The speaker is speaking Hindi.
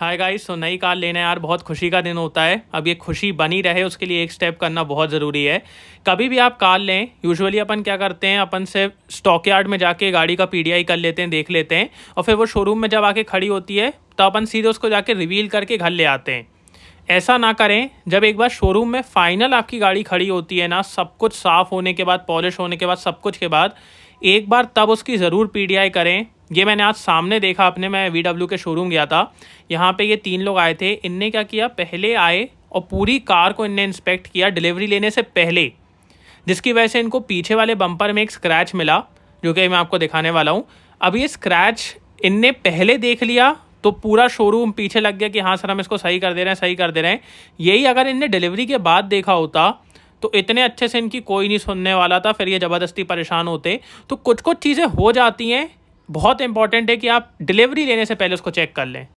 हाय गाइस सो नई कार लेना यार बहुत खुशी का दिन होता है अब ये खुशी बनी रहे उसके लिए एक स्टेप करना बहुत ज़रूरी है कभी भी आप कार लें यूजुअली अपन क्या करते हैं अपन से स्टॉक यार्ड में जाके गाड़ी का पीडीआई कर लेते हैं देख लेते हैं और फिर वो शोरूम में जब आके खड़ी होती है तो अपन सीधे उसको जाके रिवील करके घर ले आते हैं ऐसा ना करें जब एक बार शोरूम में फाइनल आपकी गाड़ी खड़ी होती है ना सब कुछ साफ़ होने के बाद पॉलिश होने के बाद सब कुछ के बाद एक बार तब उसकी ज़रूर पीडीआई करें ये मैंने आज सामने देखा अपने मैं वी के शोरूम गया था यहाँ पे ये तीन लोग आए थे इनने क्या किया पहले आए और पूरी कार को इनने इंस्पेक्ट किया डिलीवरी लेने से पहले जिसकी वजह से इनको पीछे वाले बम्पर में एक स्क्रैच मिला जो कि मैं आपको दिखाने वाला हूँ अब ये स्क्रैच इनने पहले देख लिया तो पूरा शोरूम पीछे लग गया कि हाँ सर हम इसको सही कर दे रहे हैं सही कर दे रहे हैं यही अगर इनने डिलीवरी के बाद देखा होता तो इतने अच्छे से इनकी कोई नहीं सुनने वाला था फिर ये ज़बरदस्ती परेशान होते तो कुछ कुछ चीज़ें हो जाती हैं बहुत इंपॉर्टेंट है कि आप डिलीवरी लेने से पहले उसको चेक कर लें